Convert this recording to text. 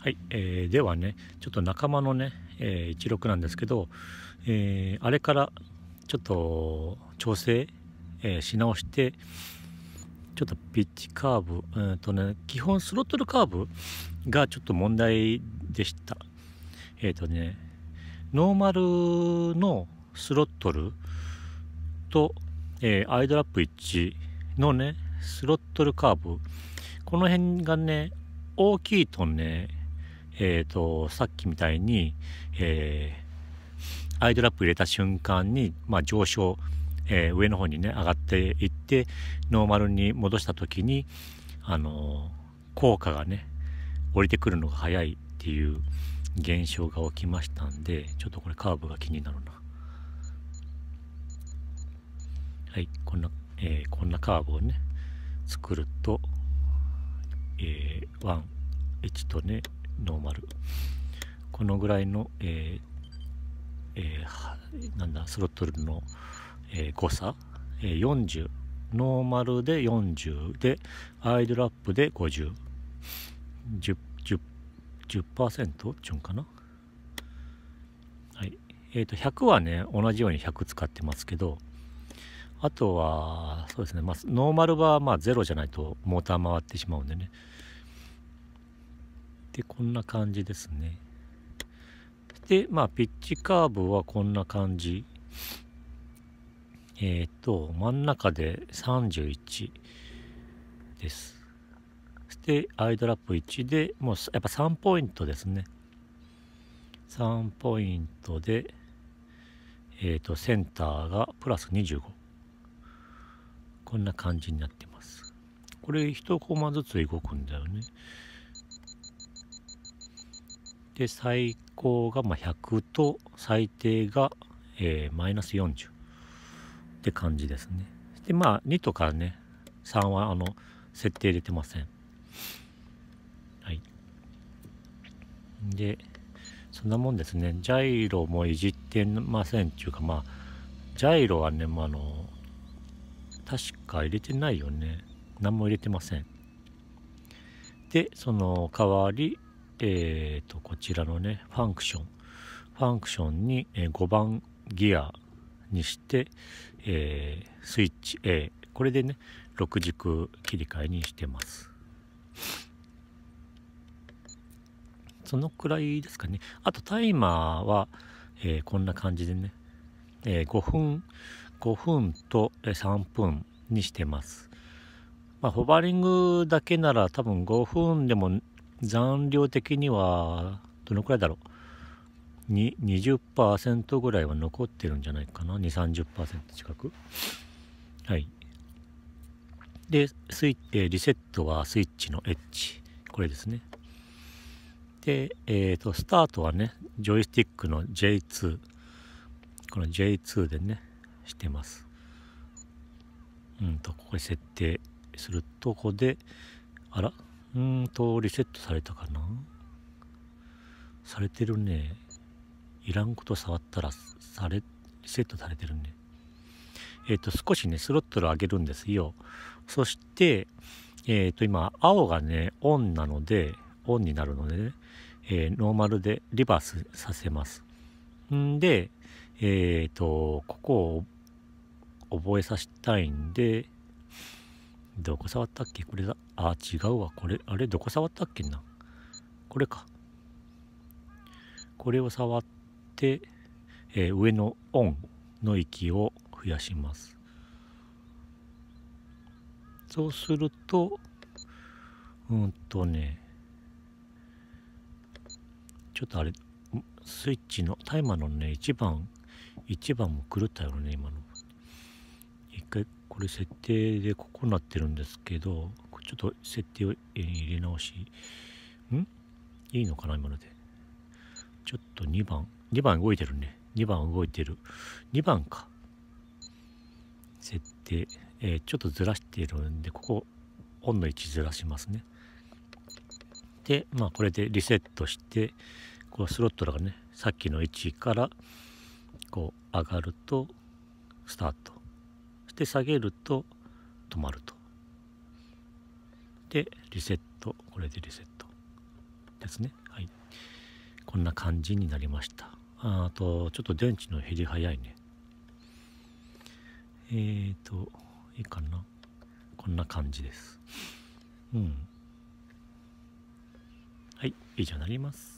はい、えー、ではねちょっと仲間のね、えー、一録なんですけど、えー、あれからちょっと調整、えー、し直してちょっとピッチカーブ、うんとね、基本スロットルカーブがちょっと問題でした。えっ、ー、とね、ノーマルのスロットルと、えー、アイドラップ1のね、スロットルカーブ、この辺がね、大きいとね、えっ、ー、と、さっきみたいに、えー、アイドラップ入れた瞬間に、まあ、上昇、えー、上の方にね、上がっていって、ノーマルに戻した時に、あの効果がね、降りてくるのが早いっていう現象が起きましたんで、ちょっとこれカーブが気になるな。はい、こんな、えー、こんなカーブをね、作ると、えー、1とね、ノーマルこのぐらいの、えーえー、なんだスロットルの、えー、誤差、えー、40ノーマルで40でアイドルアップで5010% 1ちゅんかなはいえっ、ー、と100はね同じように100使ってますけどあとはそうですね、まあ、ノーマルはまあ0じゃないとモーター回ってしまうんでねでこんな感じですねでまあピッチカーブはこんな感じえっ、ー、と真ん中で31ですでアイドラップ1でもうやっぱ3ポイントですね3ポイントでえっ、ー、とセンターがプラス25こんな感じになってますこれ1コマずつ動くんだよねで最高がま100と最低が、えマイナス40って感じですねでまあ2とかね3はあの設定入れてませんはいでそんなもんですねジャイロもいじってませんっていうかまあジャイロはね、まあ、あの確か入れてないよね何も入れてませんでその代わりえーと、こちらのねファンクションファンクションに5番ギアにして、えー、スイッチ A これでね6軸切り替えにしてますそのくらいですかねあとタイマーは、えー、こんな感じでね、えー、5分5分と3分にしてますまあ、ホバリングだけなら多分5分でも残量的にはどのくらいだろう20%ぐらいは残ってるんじゃないかな2 30%近くはいでスイッリセットはスイッチのエッジこれですねで、えーとスタートはねジョイスティックの J2 この J2 でねしてますうんとここに設定するとここであらうんと、リセットされたかなされてるね。いらんこと触ったら、され、リセットされてるね。えっ、ー、と、少しね、スロットル上げるんですよ。そして、えっ、ー、と、今、青がね、オンなので、オンになるのでね、えー、ノーマルでリバースさせます。んで、えっ、ー、と、ここを覚えさせたいんで、どこ触ったっけこれだ。あ、違うわ。これ、あれどこ触ったっけなこれか。これを触って、えー、上のオンの域を増やします。そうすると、うんとね、ちょっとあれ、スイッチの、タイマーのね、1番、1番も狂ったよね、今の。一回これ設定でここになってるんですけどちょっと設定を入れ直しんいいのかな今のでちょっと2番2番動いてるね2番動いてる2番か設定、えー、ちょっとずらしてるんでここオンの位置ずらしますねでまあこれでリセットしてこうスロットルがねさっきの位置からこう上がるとスタートで下げると止まるとでリセットこれでリセットですねはいこんな感じになりましたあとちょっと電池の減り早いねえーといいかなこんな感じですうんはい以上になります